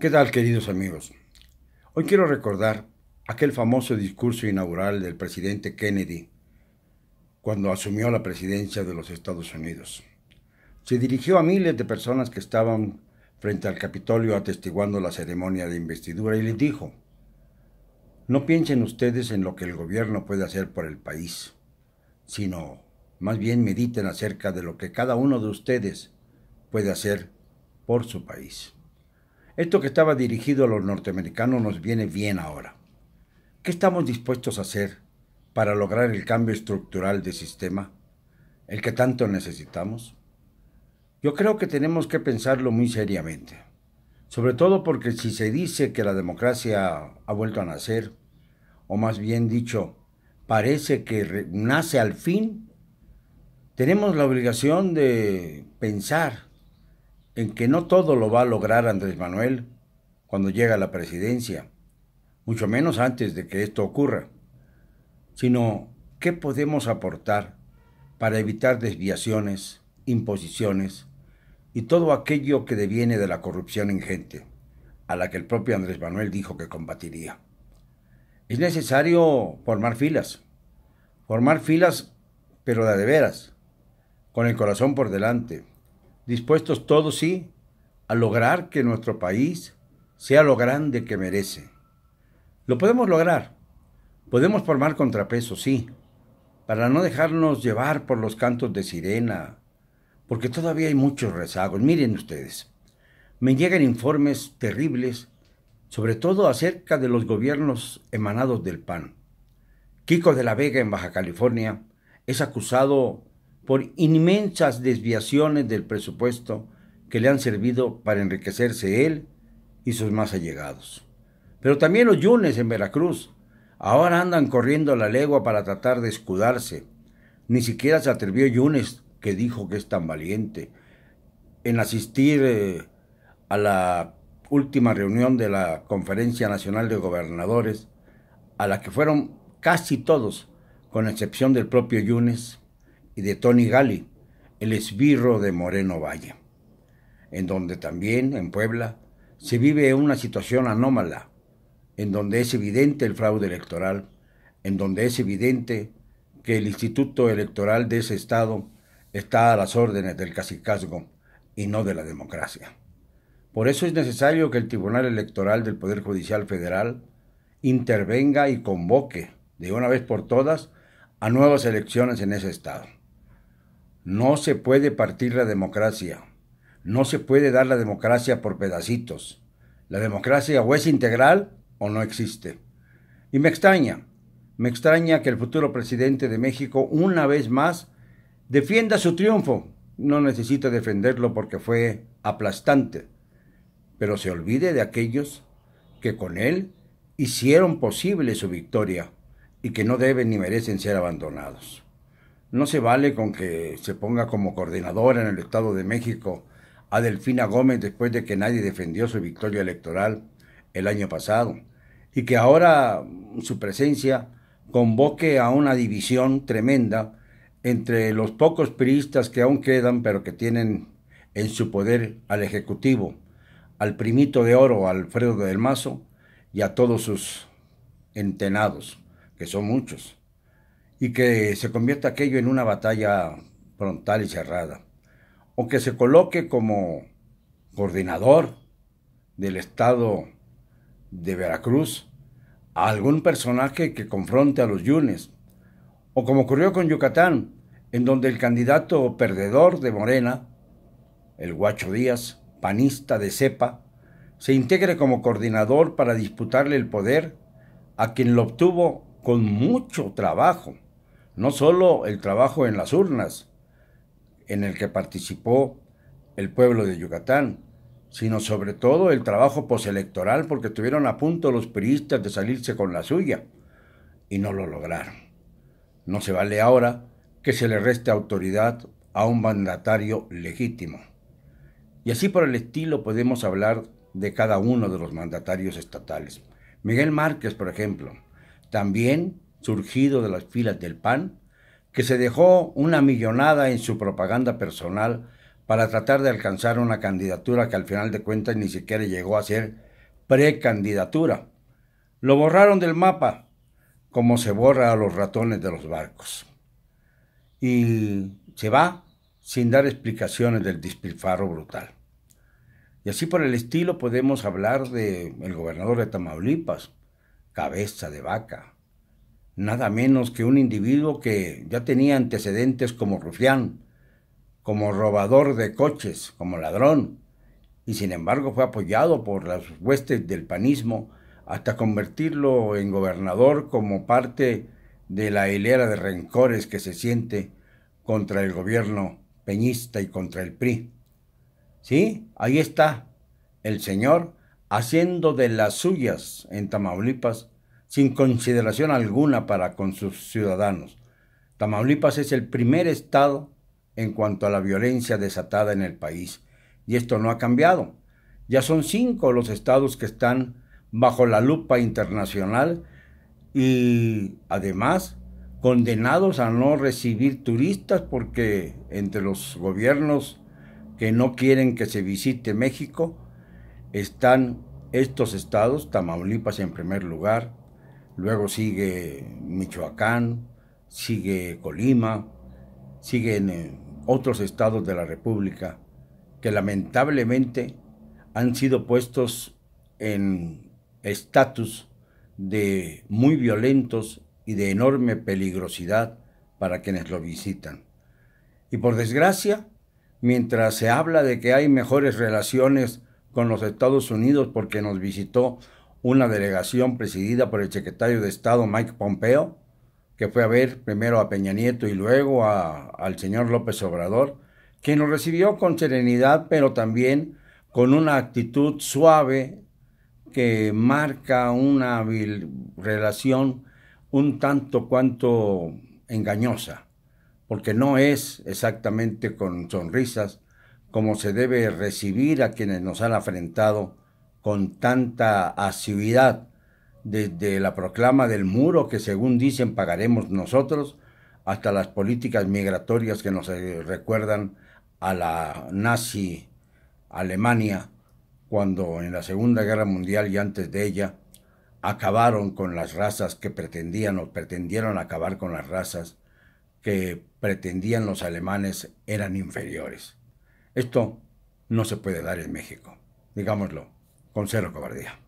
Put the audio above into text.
¿Qué tal, queridos amigos? Hoy quiero recordar aquel famoso discurso inaugural del presidente Kennedy cuando asumió la presidencia de los Estados Unidos. Se dirigió a miles de personas que estaban frente al Capitolio atestiguando la ceremonia de investidura y les dijo, no piensen ustedes en lo que el gobierno puede hacer por el país, sino más bien mediten acerca de lo que cada uno de ustedes puede hacer por su país. Esto que estaba dirigido a los norteamericanos nos viene bien ahora. ¿Qué estamos dispuestos a hacer para lograr el cambio estructural de sistema, el que tanto necesitamos? Yo creo que tenemos que pensarlo muy seriamente, sobre todo porque si se dice que la democracia ha vuelto a nacer, o más bien dicho, parece que nace al fin, tenemos la obligación de pensar en que no todo lo va a lograr Andrés Manuel cuando llega a la presidencia, mucho menos antes de que esto ocurra, sino qué podemos aportar para evitar desviaciones, imposiciones y todo aquello que deviene de la corrupción ingente a la que el propio Andrés Manuel dijo que combatiría. Es necesario formar filas, formar filas pero de veras, con el corazón por delante, dispuestos todos, sí, a lograr que nuestro país sea lo grande que merece. Lo podemos lograr. Podemos formar contrapesos, sí, para no dejarnos llevar por los cantos de sirena, porque todavía hay muchos rezagos. Miren ustedes, me llegan informes terribles, sobre todo acerca de los gobiernos emanados del PAN. Kiko de la Vega en Baja California es acusado por inmensas desviaciones del presupuesto que le han servido para enriquecerse él y sus más allegados. Pero también los yunes en Veracruz ahora andan corriendo la legua para tratar de escudarse. Ni siquiera se atrevió Yunes, que dijo que es tan valiente, en asistir eh, a la última reunión de la Conferencia Nacional de Gobernadores, a la que fueron casi todos, con excepción del propio Yunes, y de Tony Gali, el esbirro de Moreno Valle, en donde también, en Puebla, se vive una situación anómala, en donde es evidente el fraude electoral, en donde es evidente que el Instituto Electoral de ese estado está a las órdenes del cacicazgo y no de la democracia. Por eso es necesario que el Tribunal Electoral del Poder Judicial Federal intervenga y convoque de una vez por todas a nuevas elecciones en ese estado. No se puede partir la democracia. No se puede dar la democracia por pedacitos. La democracia o es integral o no existe. Y me extraña, me extraña que el futuro presidente de México, una vez más, defienda su triunfo. No necesita defenderlo porque fue aplastante. Pero se olvide de aquellos que con él hicieron posible su victoria y que no deben ni merecen ser abandonados. No se vale con que se ponga como coordinadora en el Estado de México a Delfina Gómez después de que nadie defendió su victoria electoral el año pasado y que ahora su presencia convoque a una división tremenda entre los pocos priistas que aún quedan pero que tienen en su poder al Ejecutivo, al primito de oro Alfredo del Mazo y a todos sus entenados, que son muchos y que se convierta aquello en una batalla frontal y cerrada, o que se coloque como coordinador del Estado de Veracruz a algún personaje que confronte a los yunes, o como ocurrió con Yucatán, en donde el candidato perdedor de Morena, el Guacho Díaz, panista de cepa, se integre como coordinador para disputarle el poder a quien lo obtuvo con mucho trabajo no solo el trabajo en las urnas, en el que participó el pueblo de Yucatán, sino sobre todo el trabajo postelectoral, porque estuvieron a punto los periodistas de salirse con la suya, y no lo lograron. No se vale ahora que se le reste autoridad a un mandatario legítimo. Y así por el estilo podemos hablar de cada uno de los mandatarios estatales. Miguel Márquez, por ejemplo, también surgido de las filas del PAN, que se dejó una millonada en su propaganda personal para tratar de alcanzar una candidatura que al final de cuentas ni siquiera llegó a ser precandidatura. Lo borraron del mapa, como se borra a los ratones de los barcos. Y se va sin dar explicaciones del despilfarro brutal. Y así por el estilo podemos hablar de gobernador de Tamaulipas, cabeza de vaca, nada menos que un individuo que ya tenía antecedentes como rufián, como robador de coches, como ladrón, y sin embargo fue apoyado por las huestes del panismo hasta convertirlo en gobernador como parte de la hilera de rencores que se siente contra el gobierno peñista y contra el PRI. Sí, ahí está el señor haciendo de las suyas en Tamaulipas sin consideración alguna para con sus ciudadanos. Tamaulipas es el primer estado en cuanto a la violencia desatada en el país, y esto no ha cambiado. Ya son cinco los estados que están bajo la lupa internacional y además condenados a no recibir turistas porque entre los gobiernos que no quieren que se visite México están estos estados, Tamaulipas en primer lugar, luego sigue Michoacán, sigue Colima, siguen eh, otros estados de la República que lamentablemente han sido puestos en estatus de muy violentos y de enorme peligrosidad para quienes lo visitan. Y por desgracia, mientras se habla de que hay mejores relaciones con los Estados Unidos porque nos visitó una delegación presidida por el secretario de Estado Mike Pompeo, que fue a ver primero a Peña Nieto y luego a, al señor López Obrador, quien nos recibió con serenidad, pero también con una actitud suave que marca una relación un tanto cuanto engañosa, porque no es exactamente con sonrisas como se debe recibir a quienes nos han afrentado con tanta asiduidad desde la proclama del muro que según dicen pagaremos nosotros hasta las políticas migratorias que nos eh, recuerdan a la nazi Alemania cuando en la Segunda Guerra Mundial y antes de ella acabaron con las razas que pretendían o pretendieron acabar con las razas que pretendían los alemanes eran inferiores. Esto no se puede dar en México, digámoslo con cero cobardía.